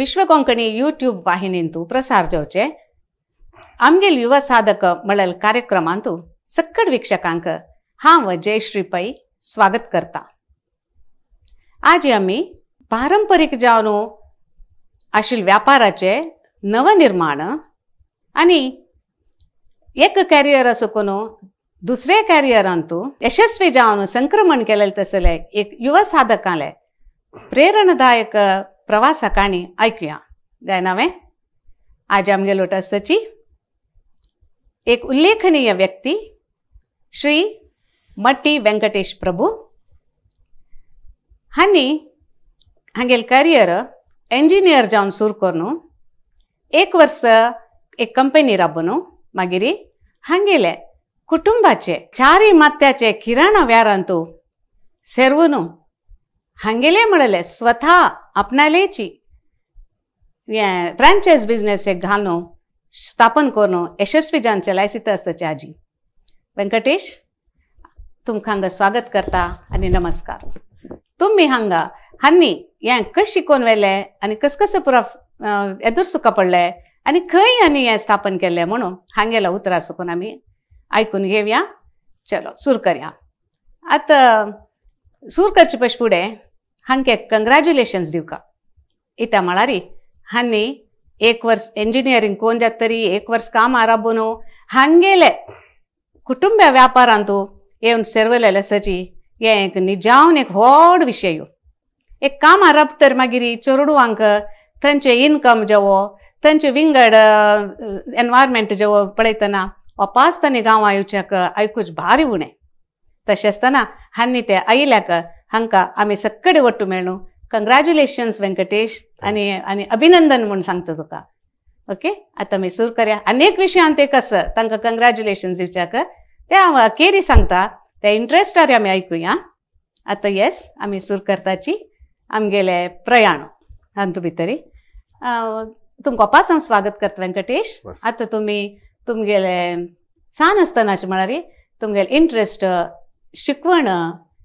विश्वकोंकणी YouTube ವಾಹಿನಿಯಂತೂ प्रसार जावचे आमगेल युवा साधक मळल कार्यक्रमांत सक्कड विक्षकांक हांव जयश्री पै स्वागत करता आज आम्ही पारंपरिक जावन आशिल् व्यापाराचे नवनिर्माण आणि एक कॅरियर कोण दुसरे कॅरियरांत यशस्वी जावन संक्रमण केलेले तसले एक युवा साधकाले प्रेरणादायक प्रवास हकाणी ऐकूया गायनावे आज आमगे सची एक उल्लेखनीय व्यक्ती श्री मट्टी व्यंकटेश प्रभू हांनी हांगेल करियर इंजिनियर जावन सुरू करून एक वर्स एक कंपनी राबून मागीर हांगेले कुटुंबाचे चारी मात्याचे किराणा व्यारांतू सेरवून हांगेले म्हणले स्वता આપના લેચી बिझनेस बिझनेस એક स्थापन करून यशस्वी जान चलायसित असं आजी व्यंकटेश तुमकां हांगा स्वागत करता आणि नमस्कार तुम्ही हांगा हांनी हें कशें शिकोवन व्हेलें आनी कस कसं पुरा येदूर सुका पडले आनी खंय आनी हें स्थापन केले म्हणून हांगेला उतरां सुकून आमी आयकून घेवया चलो सूर करया आता सूर करचे पश फुडें हां कंग्रॅच्युलेशन दिनी एक वर्स इंजिनियरींग कोण जात तरी एक वर्स काम आर हांगेले कुटुंब व्यापारात येऊन सेरवलेले सजी हे एक निजावन एक व्हड यो एक काम आरभ तर मागीर चोरडुवांक थंचे इनकम जेवो थंचे विंगड एनवायरमेंट जेवो जवो पळतना गांव आयुच्याक आयकूच भारी उणें तशें आसतना हान्नी ते आयिल्ल्याक हांका आम्ही सक्कडे वट्टू मेळू कंग्रॅच्युलेशन्स व्यंकटेश आणि आणि अभिनंदन म्हणून सांगता तुका ओके मी सूर करया अनेक विषयांत एक आसत तांकां कंग्रॅच्युलेशन्स दिवच्याक ते हांव अखेरी सांगता त्या इंट्रस्टार आमी ऐकूया आतां येस आम्ही सूर करताची आमगेले प्रयाण हांत भितरी तुमकां कोपास हांव स्वागत करता व्यंकटेश आतां तुमी तुमगेले सान आसतनाचे म्हळ्यार तुमगेले इंट्रस्ट शिकवण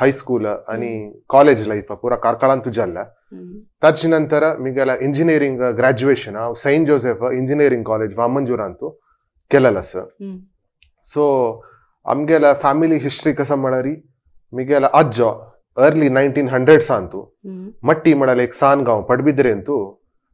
ಹೈಸ್ಕೂಲ್ ಅನಿ ಕಾಲೇಜ್ ಲೈಫ್ ಪೂರ ಕಾರ್ಕಳಾನ್ ಜಲ್ಲ ತಜ್ ನಂತರ ಮಿಗೆಲ್ಲ engineering graduation Saint Joseph engineering college Vamanjoor ಅಂತೂ ಸರ್ ಸೊ ಅಮ್ಗೆಲ ಫ್ಯಾಮಿಲಿ ಹಿಸ್ಟ್ರಿ ಕಸ ಮಾಡರಿ ಮಿಗೆಲ ಅಜ್ಜ ಅರ್ಲಿ ನೈನ್ಟೀನ್ ಹಂಡ್ರೆಡ್ಸ್ ಅಂತೂ ಮಟ್ಟಿ ಮಾಡಲ ಸಾನ್ ಗಾಂವ್ ಪಡ್ಬಿದ್ರೆ ಅಂತೂ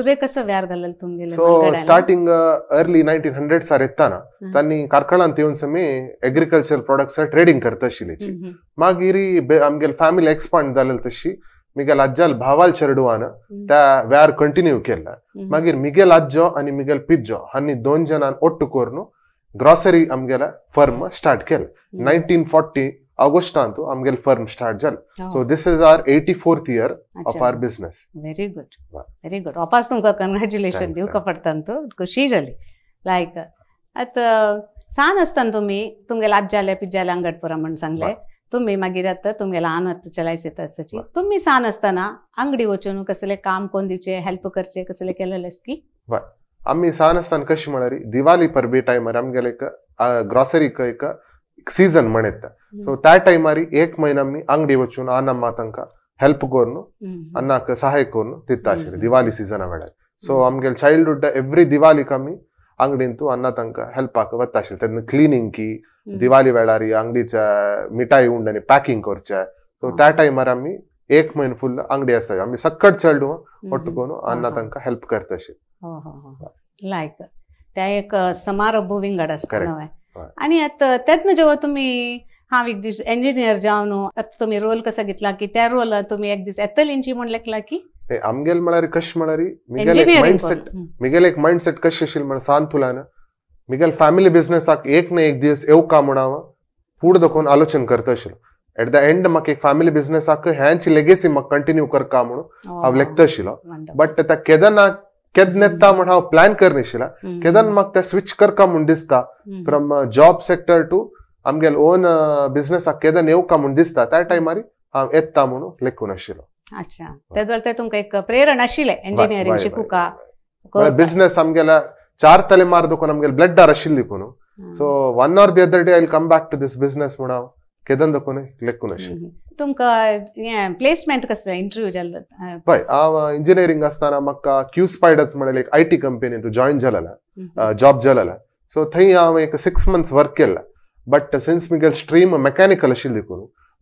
Uh, ತನ್ನ ಕಾರ್ಕಳ ಅಗ್ರಿಕಲ್ಚರ್ ಪ್ರಾಡಕ್ಟ್ಸ್ ಟ್ರೇಡಿಂಗ್ ಮಾಗಿರಿ ಫ್ಯಾಮಿಲಿ ತಶಿ ಅಜ್ಜಲ್ ಭಾವಾಲ್ ಚರಡುವಾನ ಕಂಟಿನ್ಯೂ ಕೆಲ್ಲ ಅಜ್ಜೋ ಅನಿ ವ್ಯಾರ್ಟಿನ್ಯೇಲ್ಜ್ಜೋ ಪಿಜ್ಜೋ ಹನ್ನಿ ದೊನ್ ಜನ ಓಟ ಕೊಲೆ firm start firm so so this is eighty fourth year of our business very good very good very good ವಾಪಸ್ ತುಮಕ का ದಿವಕ तू खुशी झाली लायक आतां सान आसतना तुमी तुमगे आज्जाले पिज्जाले पिज जाले म्हण सांगले तुम्ही मागीर आतां तुमगे ल्हान आतां चलायस येता तशी तुमी सान आसतना अंगडी वचून कसले काम कोण दिवचे हेल्प करचे कसले केलेले की आम्ही सान आसतना कशी म्हणारी दिवाली परबी टायमार आमगेले एक ग्रोसरी एक सीजन म्हण सो त्या टाइम एक महिना आम्ही अंगडी वचून आनम मातंक हेल्प कोरून अन्नाक सहाय कोरून तिथं दिवाळी सिझना वेळार सो आमगेल चाइल्डहुड एव्री दिवाळीक आम्ही अंगडीन तू अन्ना तांकां हेल्पाक वताशिल्ले तेन्ना की दिवाळी वेळार अंगडीचे मिठाई उंड आनी पॅकिंग करचे सो त्या टायमार आम्ही एक म्हयनो फुल्ल अंगडी आसा आमी सक्कट चेडू मोठो करून अन्ना तांकां हेल्प करताशी लायक त्या एक समारंभ विंगड आसता आनी आतां तेत जेव्हा तुमी हा एक इंजिनियर जावन आतां तुमी रोल कसा घेतला की त्या रोल तुम्ही एक दीस येतलींची म्हण लेखला की आमगेल म्हळ्यार कशें म्हळ्यार मिगेल माइंडसेट मिगेल एक माइंडसेट कशें आशिल्लें म्हण सांग तुलान मिगेल फॅमिली बिझनेसाक एक ना एक दीस येवका म्हूण हांव फूड दाखोवन आलोचन करता आशिल्लो एट द एंड म्हाका एक फॅमिली बिझनेसाक ह्यांची लेगेसी म्हाका कंटिन्यू करका म्हणून हांव हो, लेखता आशिल्लो हो. बट हो. त्या केदना केद नेता म्हण हांव प्लॅन करनाशिल्लो केदन म्हाका ते स्विच करका म्हूण दिसता from job sector to own business ಯೋಕೆ ಆ ಏನೋ ಲೆಕ್ಕ ಮಕ್ಕ Q Spiders like IT company ಸ್ಪೈಡ ಆಯ್ನ ಜಿಲ್ಲಾ ಜಿಲ್ಲಾ ಸೊ ಹಾಂ ಸಿಕ್ಸ್ಥ ವರ್ಕ ಬಟ್ ಸಿನ್ಸ್ ಮಿಗಲ್ ಸ್ಟ್ರೀಮ್ ಮೆಕ್ಯಾನಿಕಲ್ ಅಶಿಲ್ ಇಕ್ಕು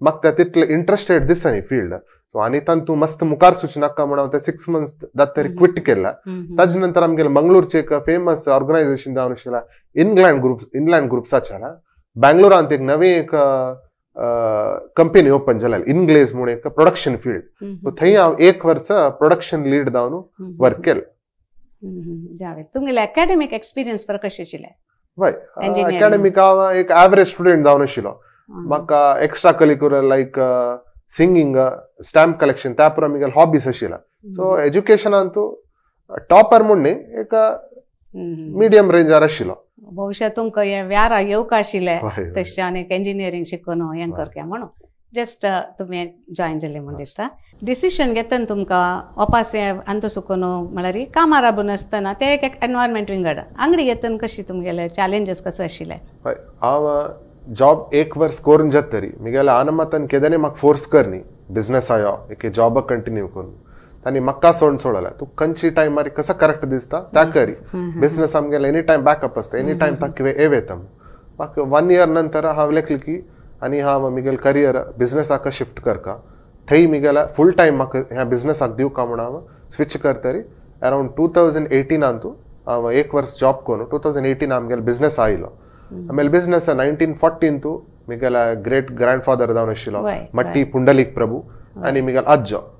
ಮತ್ತೆ ಅತಿಟ್ ಇಂಟ್ರೆಸ್ಟ್ ದಿಸ್ ಅನಿ ಫೀಲ್ಡ್ ಸೊ ಅನಿತಂತು ಮಸ್ತ್ ಮುಖಾರ್ ಸೂಚನೆ ಅಕ್ಕ ಮಾಡ ಸಿಕ್ಸ್ ಮಂತ್ಸ್ ದತ್ತರಿ ಕ್ವಿಟ್ ಕೆಲ್ಲ ತಜ್ ನಂತರ ನಮ್ಗೆ ಮಂಗ್ಳೂರ್ ಚೇಕ್ ಫೇಮಸ್ ಆರ್ಗನೈಸೇಷನ್ ಅನುಶಿಲ್ಲ ಇನ್ಲ್ಯಾಂಡ್ ಗ್ರೂಪ್ ಇನ್ಲ್ಯಾಂಡ್ ಗ್ರೂಪ್ ಸಚಾರ ಬ್ಯಾಂಗ್ಳೂರ್ ಅಂತ ನವೇ ಏಕ ಕಂಪನಿ ಓಪನ್ ಜಲ ಇನ್ಗ್ಲೇಸ್ ಮೂಣೆ ಪ್ರೊಡಕ್ಷನ್ ಫೀಲ್ಡ್ ಥೈ ಏಕ್ ವರ್ಷ ಪ್ರೊಡಕ್ಷನ್ ಲೀಡ್ ದಾವನು ವರ್ಕ್ ಎಲ್ ಹ್ಮ್ ಹ್ಮ್ ಹ್ಮ್ ತುಂಬ ಅಕಾಡೆಮಿಕ್ ಎಕ್ಸ್ಪೀರಿಯನ್ಸ್ ಪರ ಕಷ್ಟ Why? Uh, academic uh, ek average student da unashilo. Maka extra curricular like uh, singing stamp collection ತ್ಯಾಪುರ ಮಿಗಲ್ ಹಾಬೀಸ್ ಅಶಿಲ ಸೊ ಎಜುಕೇಶನ್ ಅಂತೂ ಟಾಪರ್ ಮುಣ್ಣಿ ಏಕ ಮೀಡಿಯಂ ರೇಂಜ್ ಆರ್ ಅಶಿಲ ಬಹುಶಃ ತುಮಕ ಯಾರ ಯೋಕಾಶಿಲೆ ತಶ್ ಎಂಜಿನಿಯರಿಂಗ್ ಶಿಕ್ಕೋನು ಹೆಂಗ್ ಕೊರ್ಕೆ ಮಣ್ಣು जस्ट ಜಸ್ಟ್ ತುಮೆ दिसता दिसता ಮುಂದಿಸ್ತಾ ಡಿಸಿಷನ್ಗೆ ತಂದು ತುಮಕ ಒಪಾಸೆ ಅಂತ म्हळ्यार ಮಳರಿ राबून आसतना ते एक एनवायरमेंट विंगड आंगडी येतन कशी तुमगेले चॅलेंजेस कसं आशिल्ले हय हांव जॉब एक वर्स करून जात तरी मुगेले आन मतान केदने म्हाका फोर्स करनी बिझनेस आयो एक जॉब कंटिन्यू करून आणि मक्का सोड सोडला तूं खंयची टायमार कसो करेक्ट दिसता त्या करी बिझनेस आमगेलो एनी टायम बॅकअप आसता एनी टायम ताका वे येवेतम वन इयर नंतर हांव लेखल की आनी हांव मिगेल करियर बिझनेसाक शिफ्ट करका थंय म्हगेल्या फूल टायम म्हाका ह्या बिझनेसाक दिवका म्हणून हांव स्विच करतरी अरावंड टू थावजंड एटीनांतू हांव एक वर्स जॉब करून टू थावजंड एटीन आमगेलो बिझनेस आयलो ಆಮೇಲೆ ಬಿಸ್ನೆಸ್ ನೈನ್ಟೀನ್ ಫಾರ್ಟೀನ್ತು ಮಿಗೆಲ ಗ್ರೇಟ್ ಗ್ರ್ಯಾಂಡ್ ಫಾದರ್ आशिल्लो मट्टी पुंडलीक ಪುಂಡಲಿಕ್ ಪ್ರಭು ಆನಿ ಮಿಗೆಲ ಅಜ್ಜ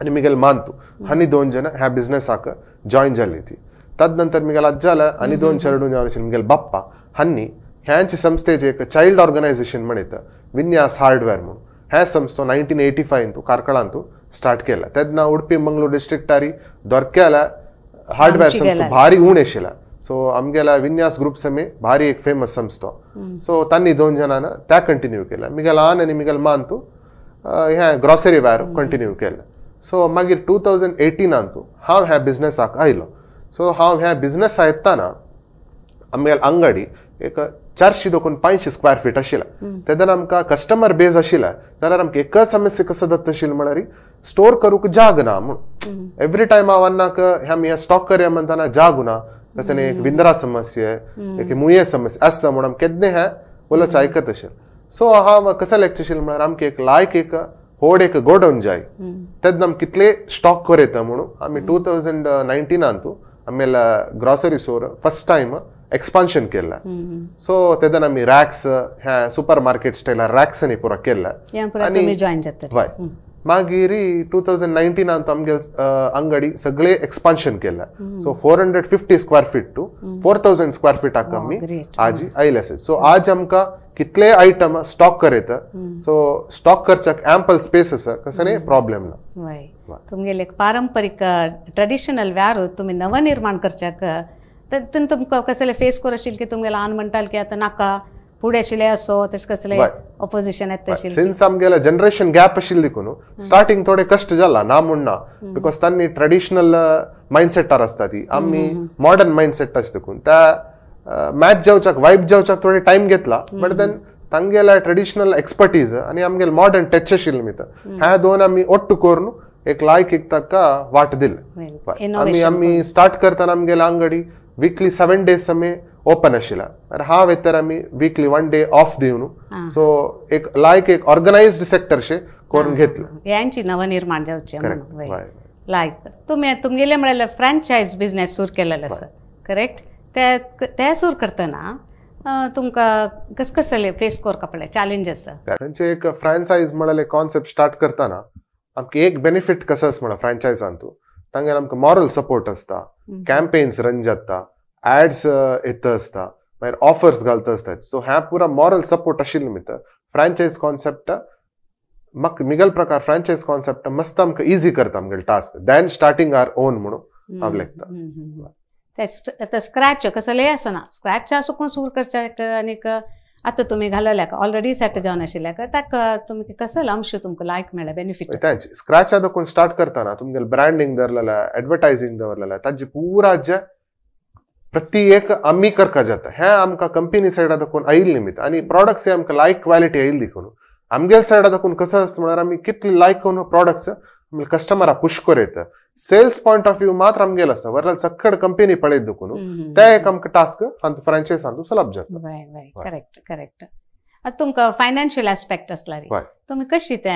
आणि मग मानतो हनी दोन जण ह्या बिझनेसा जॉईन झाली ती तदनंतर मग अज्जाला आणि दोन चरडून जाऊन असं मुल बाप्पा हनी हे संस्थेचे चाइल्ड ऑर्गनयझेशन म्हणतात विन्यास हार्डवेअर म्हणून ह्या संस्थो नैन्टीन एटी फाई तू कर्कळातून स्टार्ट केला तेद् उडपी मंगळूर डिस्ट्रिक्टरी द्वारक्याला हार्डवेअर संस्था भारी उणेशा सो आम विन्यास ग्रुप समे भारी एक फेमस संस्थो सो त्यांनी दोन जणांना त्या कंटिन्यू केला आन आणि मानतो ह्या ग्रॉसरी वॅर कंटिन्यू केलं सो मागीर टू थावजंड ತೌಸಂಡ್ तूं हांव ह्या बिझनेस आयलो सो हांव ह्या बिझनेस येताना आमगेलो आंगडी एक चारशी दोकून पांयशी स्क्वेअर फीट आशिल्लें तेन्ना आमकां कस्टमर बेज आशिल्लें जाल्यार आमकां एकच समस्या कसो जाता आशिल्ली म्हळ्यार स्टोर करूंक जाग ना म्हूण एवरी टायम हांव अन्नाक आमी स्टॉक करया म्हणटना जाग ना कसं एक विंदरा समस्या एक मुये समस्या आसा म्हणून केदने हे उलोवचें आयकत आशिल्लें सो हांव कसं लेखचें आशिल्लें म्हळ्यार आमकां एक लायक एक होड एक गोडाऊन जाय तेद नम कितले स्टॉक कोरयता ಟೂ ತೌಸಂಡ್ टू थावजंड नायन्टीनांतू ಆಮೇಲೆ grocery store first time expansion ಕೆಲ್ಲ ಸೊ ತೆದ ನಮ್ಮಿ racks supermarket style racks ಅನಿ ಪೂರ ಕೆಲ್ಲ ಮಾಗೀರಿ ಟೂ ತೌಸಂಡ್ ನೈನ್ಟೀನ್ ಅಂತ ಅಂಗಡಿ ಸಗಳೆ ಎಕ್ಸ್ಪಾನ್ಷನ್ ಕೆಲ್ಲ so four hundred fifty square feet to four thousand square feet ಹಾಕಮ್ಮಿ ಆಜಿ ಐಲೆಸ್ ಸೊ ಆಜ್ ಅಮ್ಕ कितले आयटम स्टॉक करेत सो स्टॉक करच्याक एम्पल स्पेस कसं नाही प्रॉब्लेम ना तुमगेले पारंपरिक ट्रेडिशनल व्यार हो, तुम्ही नवनिर्माण करच्याक तितून तुमकां कसले फेस करशील की तुम्ही आन म्हणताल की आता नाका पुढे आशिल्ले असो तसे कसले ऑपोजिशन सिन्स आमच्या जनरेशन गॅप आशिल्ली देखून स्टार्टिंग थोडे कष्ट झाला ना म्हणणं बिकॉज त्यांनी ट्रेडिशनल माइंडसेटार असतात ती आम्ही मॉडर्न माइंडसेट आसा देखून त्या मॅच ಜವಚಕ್ ವೈಬ್ ಜವಚಕ್ ಥೋಡಿ घेतला बट बट तांगेला ट्रेडिशनल ट्रेडिशनल ಎಕ್ಸ್ಪರ್ಟೀಸ್ आणि मॉडर्न मॉडर्न ಟಚ್ मी तर ह्या दोन आम्ही ओट्ट करून एक लायक एक ताका वाट दिल आम्ही आम्ही स्टार्ट करताना आमगेला अंगडी वीकली सेवन डेज समे ओपन आशिल्ला आनी हा वेतर आम्ही वीकली वन डे ऑफ देऊन सो एक लायक एक ऑर्गनायज्ड सेक्टर शे करून घेतलं यांची नवनिर्माण जावचे लायक तुम्ही तुमगेले म्हणले फ्रँचायज बिझनेस सुरू केलेला आसा करेक्ट ते करतना तुमकां कस कसले फेस करपा पडले चॅलेंजीस तांचे एक फ्रँचायज म्हणाले कॉन्सेप्ट स्टार्ट करतना आमकां एक बेनिफीट कसो आसा म्हणा फ्रँचायजान तांगेर आमकां मॉरल सपोर्ट आसता कॅम्पेन्स रन जाता एड्स येता आसता मागीर ऑफर्स घालता आसता सो ह्या पुरा मॉरल सपोर्ट आशिल्ले भितर फ्रँचायज कॉन्सेप्ट म्हाका मिगल प्रकार फ्रँचायज कॉन्सेप्ट मस्त आमकां इजी करता आमगेले task than starting our own म्हणून हांव हम्म, लेखता हम्म, हम्म, त्या स्क्रॅच असं ना स्क्रॅच आसूं सूर आणि आता तुम्ही घालवल्या का ऑलरेडी सेट का त्या तुम्ही तुम्ही कसलो अंश तुमकां लायक बेनिफिट बेनिफिट स्क्रॅच आता कोण स्टार्ट करताना तुम्ही ब्रँडिंग दरलेला एडवर्टायझिंग दरलेला ताजी पुरा जे प्रत्येक आम्ही करका जाता ह्या आमकां कंपनी सायडा कोण आईल निमित्त आणि प्रॉडक्ट्स हे आमकां लाईक क्वालिटी आईल देखून आमगेल सायडा कोण कसं असतं म्हळ्यार आमी कितले लाईक करून प्रॉडक्ट्स ಆಮೇಲೆ ಕಸ್ಟಮರ ಪುಷ್ ಕೊರೈತೆ ಸೇಲ್ಸ್ ಪಾಯಿಂಟ್ ಆಫ್ ವ್ಯೂ ಮಾತ್ರ ನಮ್ಗೆಲ್ಲ ಸರ್ ವರ್ಲ್ಡ್ ಸಕ್ಕಡ್ ಕಂಪನಿ ಪಡೆದಕ್ಕೂ ತೇ ಕಮ್ಕ ಟಾಸ್ಕ್ ಅಂತ ಫ್ರಾಂಚೈಸ್ ಅಂತ ಸುಲಭ जाता ಕರೆಕ್ಟ್ ಕರೆಕ್ಟ್ आता तुमकां फायनान्शियल एस्पेक्ट रे तुमी कशी ते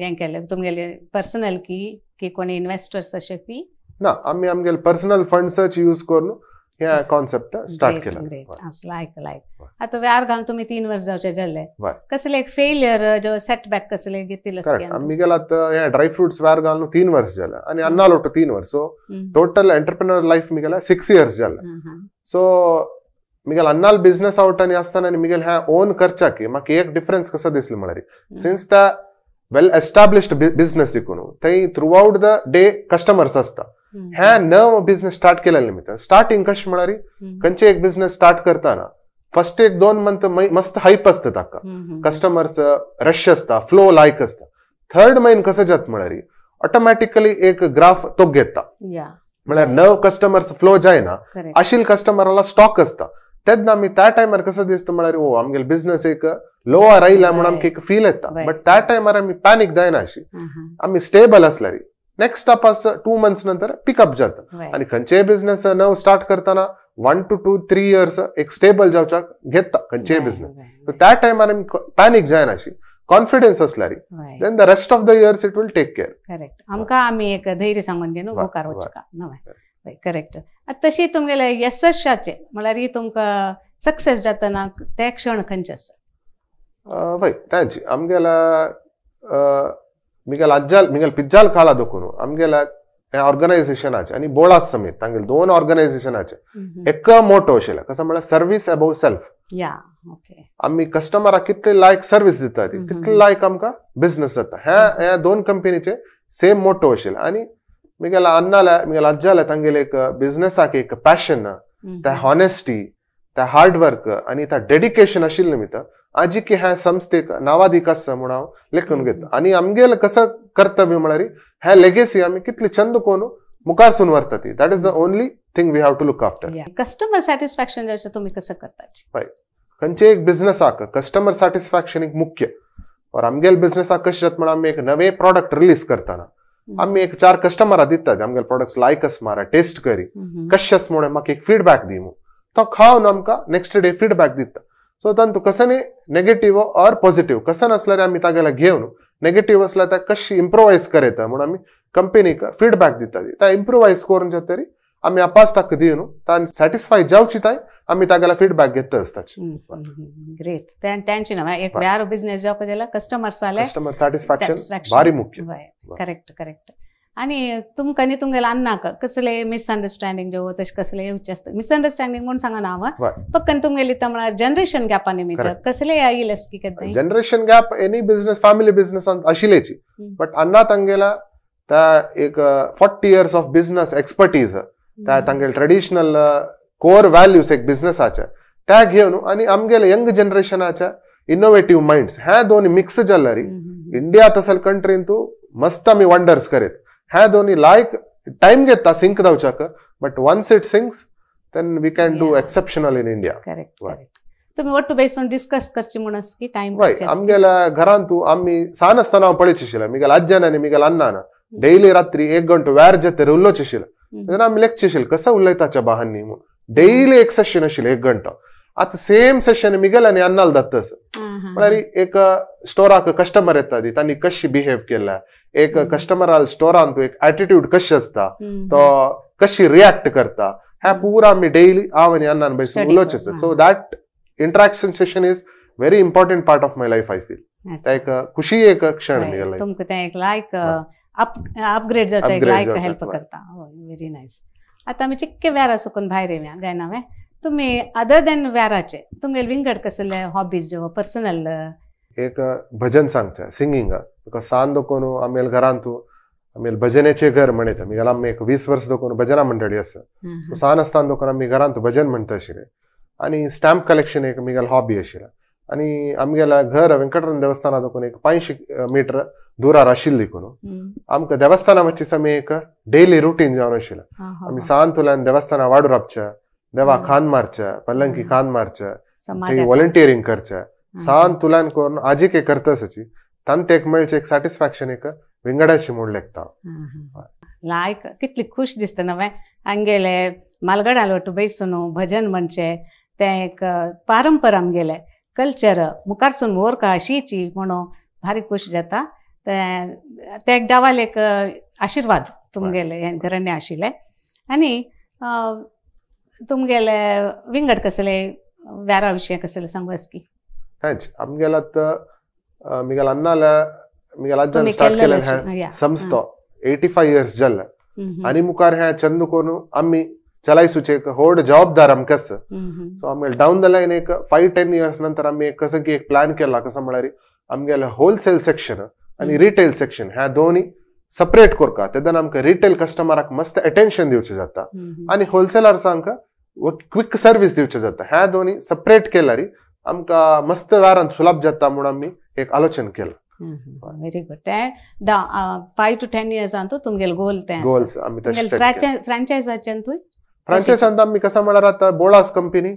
हें केलें तुमगेले पर्सनल की की कोणी ना आम्ही आमगेले पर्सनल यूज ह्या कॉन्सेप्ट स्टार्ट केला ग्रेट असलो आता वेळार घाल तुम्ही तीन वर्ष जावचे जाल्ले कसले फेलियर जो सेटबॅक कसले घेतिल आमी गेला हे ड्राय फ्रुट्स वेळार घालून तीन वर्ष जाला आणि अन्ना लोट तीन वर्ष सो टोटल एंटरप्रेन्युअर मी गेला सिक्स इयर्स जाला सो मिगेल अन्नाल बिझनेस आउट आणि आसतना आणि मिगेल ह्या ओन की म्हाका एक डिफरन्स कसा दिसलो म्हळ्यार सिन्स त्या वेल एस्टाब्लिश्ड बिझनेस देखून थंय throughout the day customers असता ह्या नव बिझनेस स्टार्ट केल्या निमित्त स्टार्टिंग कशी म्हणारी खंचे एक बिझनेस स्टार्ट करताना फर्स्ट एक दोन मंथ मस्त हाईप असतं ताका कस्टमर्स रश असता फ्लो लाईक असता थर्ड मैन कसं जात म्हणा ऑटोमॅटिकली एक ग्राफ तो घेता म्हणजे नव कस्टमर्स फ्लो जायना अशील कस्टमरला स्टॉक असता तेन्ना मी त्या टायमार कसं दिसतो म्हणा ओ आमगेल बिझनेस एक लोअर राहिला म्हणून एक फील येता बट त्या टायमार आम्ही पॅनिक अशी आम्ही स्टेबल असल्यारी नेक्स्ट स्टॉप असं टू मंथ्स नंतर पिकअप जाता आणि खंयचेय बिझनेस न स्टार्ट करताना one two two three years एक स्टेबल जावच्या घेता खंयचेय बिझनेस त्या टायमार पॅनिक जायनाशी कॉन्फिडन्स असल्यारी then the rest of the years it will take care correct आमका आम्ही एक धैर्य सांगून घेवन मुखार वचका करेक्ट तशी तुमगेले यशस्याचे म्हळ्यार ही तुमकां सक्सेस जाताना ते क्षण खंयचे असं पळय तांची मिगेल अज्जाल मिगेल पिज्जाल काळा दोकुनु आमगेल्या ऑर्गनायझेशनाचे आनी बोळा समेत तांगेल दोन ऑर्गनायझेशनाचे एक मोटो आशिल्लो कसो म्हळ्यार सर्वीस अबाव सेल्फ आमी कस्टमराक कितले लायक सर्वीस दिता ती कितले लायक आमकां बिझनेस जाता हे हे दोन कंपनीचे सेम मोटो आशिल्लो आनी मिगेल अन्नाल्या मिगेल अज्जाल्या तांगेले एक बिझनेसाक एक पॅशन त्या हॉनेस्टी त्या हार्डवर्क आनी त्या डेडिकेशन आशिल्ले निमित्त के ह्या संस्थेक नावाधिकार म्हणून लेखून घेता आणि आमगेल कसं कर्तव्य म्हणा ह्या लेगेसी आम्ही कितले छंद कोण हो? मुखार वरतात व्हरता that is the only thing we have to look after customer satisfaction तुम्ही कसं करता खंयचे एक बिझनेसाक कस्टमर सॅटिस्फॅक्शन एक मुख्य और आमगेल बिझनेसाक कशें जाता म्हण आमी एक नवे प्रॉडक्ट रिलीज करताना आम्ही एक चार कस्टमर दितात आमगेल प्रॉडक्ट लायकस मारा टेस्ट करी कशें म्हणून म्हाका एक फीडबॅक दी तो खावन आमकां नेक्स्ट डे फीडबॅक दिता सो तातूंत कसनी नेगेटिव्ह ऑर पॉझिटिव्ह कसन असल्यार आमी तागेल्या घेवन नेगेटिव्ह असला तर कशी इम्प्रोवायज करता म्हणून आम्ही कंपनीक फीडबॅक दितात त्या इम्प्रोवायज करून तरी आम्ही अपास ताका दिवन तान सॅटिस्फाय जावची ताय आम्ही तागेला फीडबॅक घेत असताची ग्रेट त्यांची ना एक ब्यारो बिझनेस जावपाक जाल्यार कस्टमर जाल्यार कस्टमर सॅटिस्फॅक्शन भारी मुख्य करेक्ट करेक्ट आणि कनी तुमकां तुमगेले अन्नाक कसले मिसअंडरस्टँडिंग जे तशें कसले येवचे मिसअंडरस्टँडिंग मिसअंडरस्टँडिंग सांगा सांगना हांव पक्कन तुमगेली तर म्हणा जनरेशन गॅप गॅपा निमित्त कसले येईल की कधी generation gap any business family business अशिलेची बट अन्ना तंगेला त्या एक forty years of business expertise त्या तांगेल ट्रेडिशनल कोर व्हॅल्यूज एक बिझनेसाचे त्या घेऊन आणि आमगेले यंग जनरेशनाच्या इनोवेटिव्ह माइंड्स ह्या दोन मिक्स जाल्ले इंडिया तसल कंट्रीन तू मस्त मी वंडर्स करेत ह्या दोन्ही लाईक टाइम घेता सिंक धावच्या but once it syncs then we can do exceptional in India तुम्ही वट बेस ऑन डिस्कस करची म्हणून की टाइम वाय आमगेल्या तू आम्ही सहन असताना हा पळेच शिशिल मिगेल आज्यान आणि मिगेल अन्नान डेली रात्री एक घंटो वेळ जेते रुल्लो शिशिल तेन्ना आम्ही कसा कसं उलयताच्या बाहांनी म्हणून डेली एक सेशन आशिल्लें एक घंटो అత్ సేమ్ సెషన్ మిగలని అన్నాల్ దత్తస్ म्हळ्यार एक स्टोराक कस्टमर येता ती तांणी कशी बिहेव केला एक कस्टमराल स्टोरांत एक एटिट्यूड कशी असता तो कशी रिएक्ट करता हे पुरा आमी डेली हांव आनी अण्णान भाई उलोवचे so that interaction session is very important part of my life I feel ते एक खुशी एक क्षण तुमकां तें एक लायक अपग्रेड जावचें लायक हेल्प करता व्हेरी नायस आता आमी चिक्के वेरा सुकून भायर येवया जायना हांवें तुम्ही अदर देन वेराचे तुम्ही विंगड कसले हॉबीज हो, पर्सनल एक भजन सांगचे सिंगिंग बिकॉज सान दोकोन आमेल घरांतू आमेल भजनेचे घर म्हणत आम्ही गेला एक वीस वर्ष दोकोन भजना मंडळी आसा सान आसतना दोकोन आम्ही घरांत भजन म्हणत आशिले आणि स्टॅम्प कलेक्शन एक मी हॉबी आणि आम्ही गेला घर वेंकटरमण देवस्थाना दोकोन एक पांयशी मीटर दुरार आशिल्ले कोण आमकां देवस्थाना मातशी समी एक डेली रुटीन जावन आशिल्लें आमी सान तुल्यान देवस्थाना वाडू आपच्या खान मारच पलंकी खान मारच थंय करच करचें सान तुलान करून आजी के करता सची ते तेक मेळचें एक सॅटिस्फॅक्शन एक विंगडाशी म्हूण लेखता लायक कितली खुश दिसता नव्हे आमगेले मालगडा लोटू बैसून भजन म्हणचे ते एक पारंपर आमगेले कल्चर मुखारसून वोर का अशीची म्हणून भारी खुश जाता ते एक एक आशीर्वाद तुमगेले घराणे आशिले आणि तुमगेले विंगड कसले वेरा विशय कसले सांगू आसकी हेच आमगेल आतां मिगेल अन्ना मिगेल आज्यान स्टार्ट केलें हें समस्तो एटी इयर्स जालें आनी मुखार हें चंद कोनू आमी चलायसूचे एक व्हड जबाबदार आमकांच सो आमगेल डावन द लाइन एक फायव टेन इयर्स नंतर आमी एक कसो की एक प्लॅन केला कसो म्हळ्यार आमगेलें होलसेल सेक्शन आनी रिटेल सेक्शन ह्या दोनी सेपरेट करता तेदन आमकां रिटेल कस्टमराक मस्त अटेन्शन दिवचें जाता हम्म. आनी होलसेलर्सांक क्विक सर्व्हिस दिवचे जाता ह्या दोन्ही सपरेट रे आमका मस्त वेळान सुलभ जाता म्हणून आम्ही एक आलोचन केलं व्हेरी गुड ते फाय टू टेन इयर्सान तू तुमगेल गोल ते गोल्स कसा म्हळ्यार आता Bolas company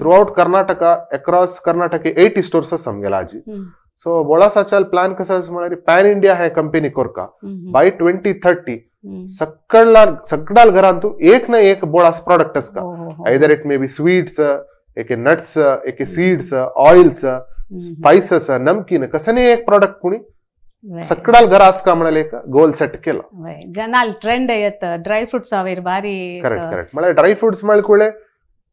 throughout Karnataka across Karnataka eighty stores समगेला आजी सो सो बोळासाच्या प्लॅन कसा पॅन इंडिया हे कंपनी कोरका बाय ट्वेंटी थर्टी सकडला सगळ्या घरांत एक ना एक बोळ असं प्रॉडक्ट का either it may be sweets एके नट्स एके सीड्स ऑइल्स स्पायसेस नमकीन कसने एक प्रॉडक्ट कुणी सकडाल घर का म्हणाले एक गोल सेट केला जनाल ट्रेंड येत ड्राय फ्रुट्स हावेर बारी करेक्ट करेक्ट म्हणजे ड्राय फ्रुट्स म्हणजे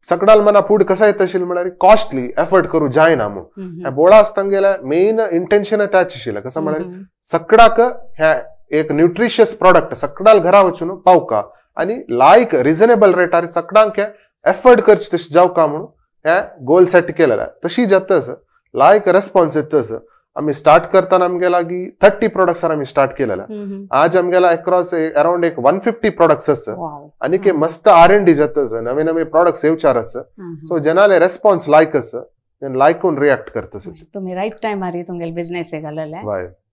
सकडाल मना फूड कसा येत असेल म्हणाले कॉस्टली एफर्ट करू ना म्हणून ह्या बोळा असताना गेला मेन इंटेन्शन त्याच आशिल्लं कसं म्हणाले सकडाक ह्या एक न्यूट्रिशियस प्रोडक्ट सकडाल घरा वचुन पावका आणि लायक रिजनेबल रेटार एफर्ट एफर्ड करचे जाऊ का म्हणून हे गोल सेट केलेले तशी जातस लायक रेस्पॉन्स येतच आम्ही स्टार्ट करताना आमगेला की थर्टी प्रोडक्ट्सार आम्ही स्टार्ट केलेला आज आमगेला अक्रॉस अराउंड एक वन फिफ्टी प्रोडक्ट्स अस आणि के मस्त आर एन डी जातच नवे नवे प्रोडक्ट्स येवचार अस सो जनाले रेस्पॉन्स लायक अस लायकून रिएक्ट अस तुम्ही राईट टायमारी तुमगेल बिझनेस घालले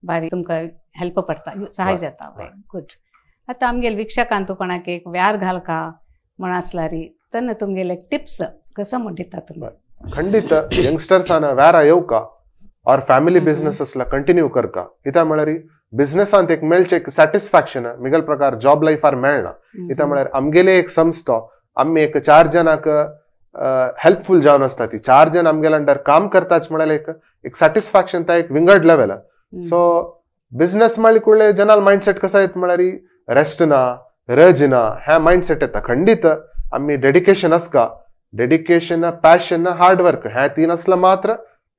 बारी तुमका हेल्प पडता सहाय जाता गुड आतां आमगेल विक्षकांत एक व्यार घालका म्हण आसलारी तेन्ना तुमगेले टिप्स कसो म्हण दिता तुमी खंडीत यंगस्टर्सांना व्यारा येवका और फॅमिली बिझनेस असला कंटिन्यू करका कित्याक म्हळ्यार बिझनेसांत एक मेळचें एक सॅटिस्फॅक्शन मिगल प्रकार जॉब लायफार मेळना कित्याक म्हळ्यार आमगेले एक संस्थो आमी एक चार जाणांक हेल्पफूल जावन आसता ती चार जण आमगेल्या अंडर काम करताच म्हळ्यार एक एक सॅटिस्फॅक्शन त्या एक विंगड लेवला सो बिझनेस ಮಾಡಿ जनरल माइंडसेट ಮೈಂಡ್ ಸೆಟ್ ಕಸ रेस्ट ना रज ना ಹ್ಯಾ ಮೈಂಡ್ ಸೆಟ್ खंडीत डेडिकेशन असका डेडिकेशन पॅशन हार्डवर्क हे तीन असलं मात्र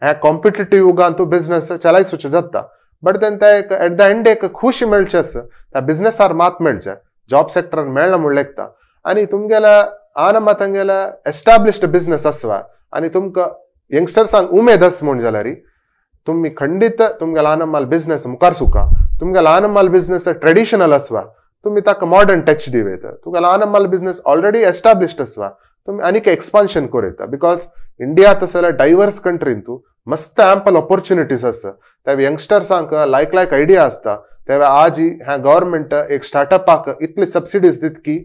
हे कॉम्पिटेटिव्ह युगान तू बिझनेस चलायसूच जाता बट देन त्या एक एट द एंड एक खुश मेळचे अस त्या बिझनेसार मात मेळचे जॉब सेक्टर मेळना म्हूण एकता आनी तुमगेला आनमात तंगेल्या एस्टाब्लिश्ड बिझनेस असवा आणि तुमक यंगस्टर्सांक उमेद आस म्हूण जाल्यार ತುಮ್ಮಿ ಖಂಡಿತ बिजनेस मुखार ಅಲ್ಲಿ ಬಿಸ್ನೆಸ್ ಮುಖರ್ಸುಕ ತುಮ್ಗೆಲ್ಲ ನಮ್ಮಲ್ಲಿ ಬಿಸ್ನೆಸ್ ಟ್ರೆಡಿಷನಲ್ ಅಸ್ವ ತುಮ್ಮಿ ತಾಕ ಮಾಡರ್ನ್ ಟಚ್ ದಿವೇತ ತುಮ್ಗೆಲ್ಲ ನಮ್ಮಲ್ಲಿ ಬಿಸ್ನೆಸ್ ಆಲ್ರೆಡಿ ಎಸ್ಟಾಬ್ಲಿಷ್ಡ್ ಅಸ್ವ तुम आनीक एक्सपान्शन करयता बिकॉज इंडिया तसं जाल्यार डायवर्स कंट्रीन तू मस्त एम्पल ऑपॉर्च्युनिटीज आसा त्यावेळी यंगस्टर्सांक लायक लायक आयडिया आसता त्यावेळी आज ह्या गव्हर्मेंट एक स्टार्टअपाक इतले सबसिडीज दित की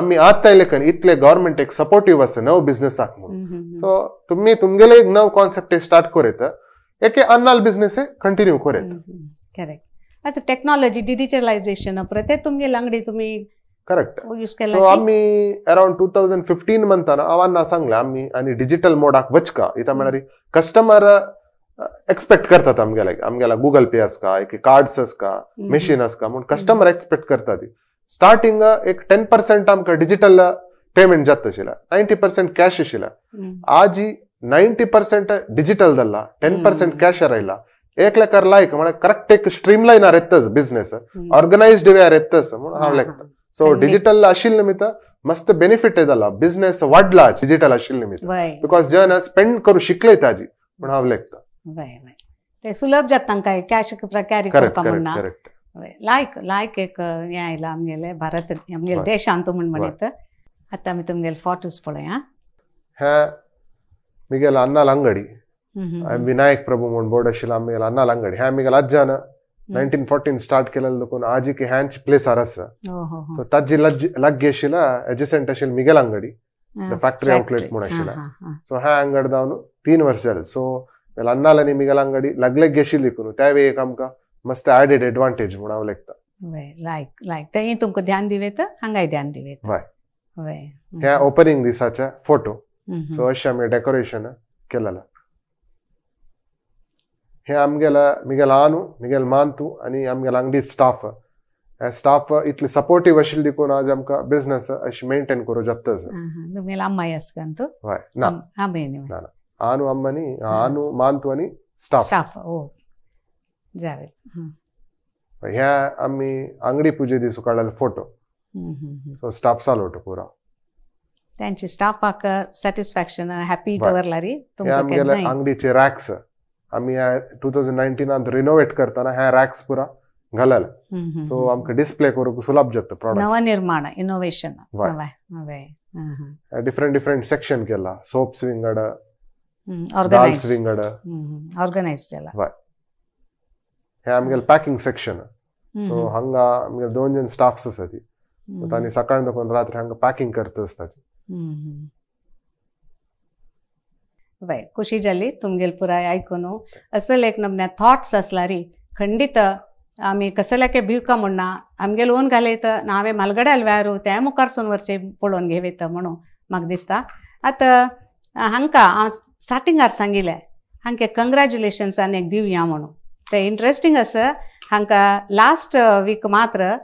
आमी आतां लेखन इतले गव्हर्मेंट एक सपोर्टिव्ह आसा नव बिझनेसाक म्हणून सो हम्म, हम्म, हम्म. तुमी तुमगेले एक नव कॉन्सेप्ट स्टार्ट करयता একে আন্নাল कंटिन्यू কন্টিনিউ করে কারেক্ট आता टेक्नॉलॉजी डिजिटलायझेशन ते तुमगे लांगडी तुम्ही करेक्ट यूज केला सो आम्ही अराउंड टू थाउजंड फिफ्टीन म्हणताना आव्हाना सांगला आम्ही आणि डिजिटल मोडाक वचका इथं म्हणणारी कस्टमर एक्सपेक्ट करतात आमगेला आमगेला गुगल पे का एक कार्ड्स का मशीन का म्हणून कस्टमर एक्सपेक्ट करता ती स्टार्टिंग एक टेन पर्सेंट आमकां डिजिटल पेमेंट जाता आशिल्ला नायन्टी पर्सेंट कॅश आज आजी ನಾಂಟಿ ಪರ್ಸೆಂಟ್ ಡಿಜಿಟಲ್ಸೆಂಟ ಕ್ಯಾಶ್ ಮೇಲೆ ಸೊ ಬಿಕಾಸ್ ಜನ ಸ್ಪೆಂಡ್ ಕರು ಹಾವ್ ಸುಲಭ ಶಿಲೈ ಆಗಿ ಭಾರತ ಮಿ मिगेला गेलो अन्ना लंगडी आय विनायक प्रभू म्हणून बोर्ड अशी आम्ही गेलो अन्ना लंगडी ह्या मी गेलो अज्जान नाईन्टीन फोर्टीन स्टार्ट केलेलं दुखून आजी की प्लेस आरस ताजी लज लग्गी अशिला एजिसेंट अशील मिगेल अंगडी द फॅक्टरी आउटलेट म्हणून अशिला सो ह्या अंगड जाऊन तीन वर्ष सो सो अन्नाला नि मिगेल अंगडी लग लग्गी अशील दिखून त्यावेळी एक आमका मस्त ऍडेड एडवांटेज म्हणून हा लेखता लायक लायक ते तुमकां ध्यान दिवेत हांगाय ध्यान दिवेत हय हे ओपनिंग दिसाचे फोटो सो ಸೊ ಆಮೆ ಡೆಕೋರೇಷನ್ ಕೆಲಲ हे आमगेला मिगेल आनू मिगेल मानतू आनी आमगेल आंगडी स्टाफ हे स्टाफ इतले सपोर्टीव आशिल्ले देखून आज आमकां बिझनेस अशी मेंटेन करूं जाता तुमगेल अम्माय आसा कान तूं हय ना ना आनू अम्मानी आनू मानतू आनी स्टाफ स्टाफ ओ ह्या आमी आंगडी पुजे दिसू काडलेले फोटो सो स्टाफ सालो पुरा त्यांची स्टाफ ಸ್ಯಾಟಿಸ್ಫ್ಯಾಕ್ಷನ್ ಹ್ಯಾಪಿ ಜವರ್ಲಾರಿ ಆಮ್ಗೆಲ್ಲ अंगडीचे रॅक्स आम्ही टू थाउजंड नायन्टीनांत रिनोवेट करताना ह्या रॅक्स पुरा घालले सो आमकां डिस्प्ले करूंक सुलभ जाता प्रॉडक्ट नवनिर्माण इनोव्हेशन डिफरंट डिफरंट सेक्शन केला सोप्स विंगड ऑर्गनाइज विंगड ऑर्गनाइज केला हे आमगेल पॅकिंग सेक्शन सो हांगा आमगेल दोन जण स्टाफ्स आसा ती तांणी सकाळी दोन रात्री हांगा पॅकिंग करता आसता वय खुशी झाली तुमगेल पुराय आयकून असले एक नमन्या थॉट्स असलारी खंडीत आम्ही कसल्याके भिवका म्हणना आमगेल ओन घालयत हांवें मालगडे व्यारू त्या मुखार सून वरचे पळोवन म्हणून म्हाका दिसता आता हांका हांव स्टार्टिंगार सांगिले हांकां कंग्रेच्युलेशन्सान एक दिवया म्हणून तें इंट्रस्टींग आसा हांकां लास्ट वीक मात्र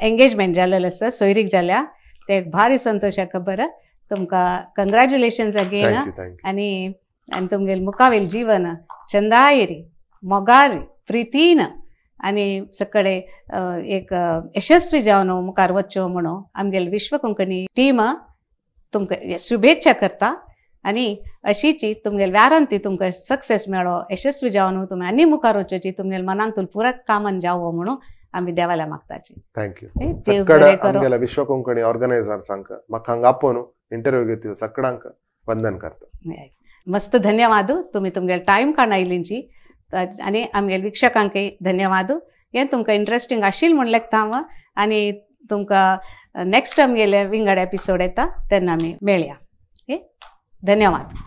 एंगेजमेंट जाल्लेलें सर सोयरीक जाल्या ते भारी आहे खबर तुमका कंग्रॅच्युलेशन अगेन आणि आणि तुमगेल ಮುಖಾವೇಲ್ जीवन चंदायरी मोगारी प्रितीन आणि सकडे एक यशस्वी जावन मुखार वचच्यो म्हणून आमगेली विश्व कोंकणी टीम तुमकां शुभेच्छा करता आणि अशीची तुमगेल व्यारांत तुमक तुमकां सक्सेस मेळो यशस्वी जावन तुमी आनी मुखार वचची तुमगेल मनांतून पुरा कामन जावो म्हणून आम्ही देवाला मागताची थँक्यू विश्व कोंकणी ऑर्गनायझर सांक म्हाका हांगा आपोन इंटरव्ह्यू घेतो सकडांक वंदन करतो मस्त धन्यवाद तुम्ही तुमगेल टाइम काण आयलींची आणि आमगेल वीक्षकांक धन्यवाद हे तुमकां इंटरेस्टिंग आशिल्ल म्हण लेखता हांव आनी तुमकां नेक्स्ट आमगेले विंगड एपिसोड येता तेन्ना आमी मेळया धन्यवाद